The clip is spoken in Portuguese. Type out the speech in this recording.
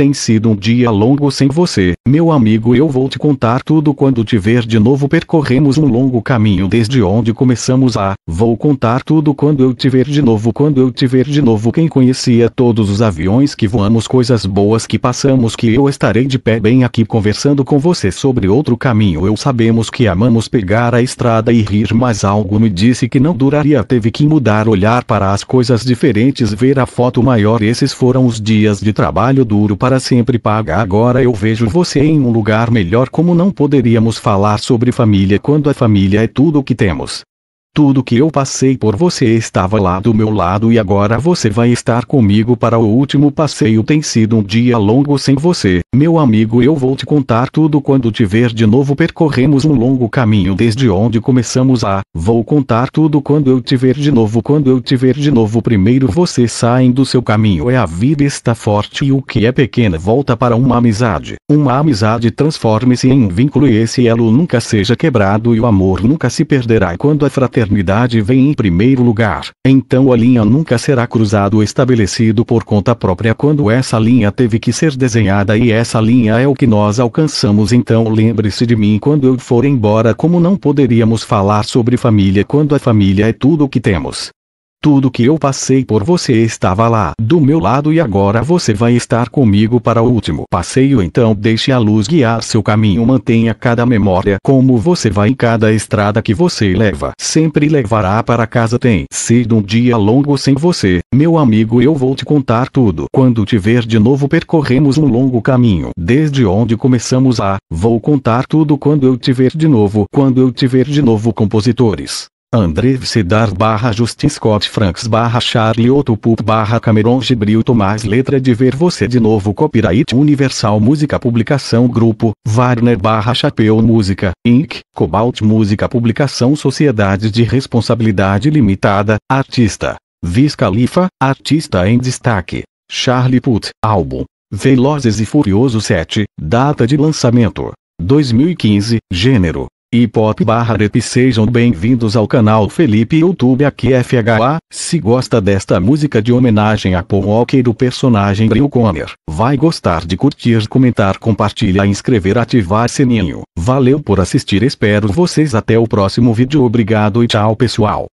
Tem sido um dia longo sem você, meu amigo. Eu vou te contar tudo quando te ver de novo. Percorremos um longo caminho desde onde começamos a. Vou contar tudo quando eu te ver de novo. Quando eu te ver de novo, quem conhecia todos os aviões que voamos, coisas boas que passamos, que eu estarei de pé bem aqui conversando com você sobre outro caminho. Eu sabemos que amamos pegar a estrada e rir, mas algo me disse que não duraria. Teve que mudar, olhar para as coisas diferentes, ver a foto maior. Esses foram os dias de trabalho duro para para sempre paga. Agora eu vejo você em um lugar melhor. Como não poderíamos falar sobre família quando a família é tudo o que temos? Tudo que eu passei por você estava lá do meu lado e agora você vai estar comigo para o último passeio. Tem sido um dia longo sem você, meu amigo. Eu vou te contar tudo quando te ver de novo. Percorremos um longo caminho desde onde começamos a. Vou contar tudo quando eu te ver de novo. Quando eu te ver de novo, primeiro você saem do seu caminho. É a vida está forte e o que é pequena volta para uma amizade. Uma amizade transforme-se em um vínculo e esse elo nunca seja quebrado e o amor nunca se perderá. Quando a é fraternidade fraternidade vem em primeiro lugar, então a linha nunca será cruzado estabelecido por conta própria quando essa linha teve que ser desenhada e essa linha é o que nós alcançamos então lembre-se de mim quando eu for embora como não poderíamos falar sobre família quando a família é tudo o que temos. Tudo que eu passei por você estava lá do meu lado e agora você vai estar comigo para o último passeio. Então deixe a luz guiar seu caminho. Mantenha cada memória como você vai em cada estrada que você leva. Sempre levará para casa. Tem sido um dia longo sem você, meu amigo. Eu vou te contar tudo. Quando te ver de novo, percorremos um longo caminho. Desde onde começamos a. Vou contar tudo quando eu te ver de novo. Quando eu te ver de novo, compositores. André Cedar barra Justin Scott Franks barra Charlie Otto Pup barra Cameron Gibril Tomás Letra de Ver Você de Novo Copyright Universal Música Publicação Grupo, Warner barra Chapeu Música, Inc., Cobalt Música Publicação Sociedade de Responsabilidade Limitada, Artista, Viz Khalifa, Artista em Destaque, Charlie Put, Álbum, Velozes e Furioso 7, Data de Lançamento, 2015, Gênero, hip-hop barra rap sejam bem-vindos ao canal Felipe YouTube aqui é FHA, se gosta desta música de homenagem a Paul Walker do personagem Drew Conner, vai gostar de curtir, comentar, compartilhar, inscrever, ativar sininho, valeu por assistir espero vocês até o próximo vídeo obrigado e tchau pessoal.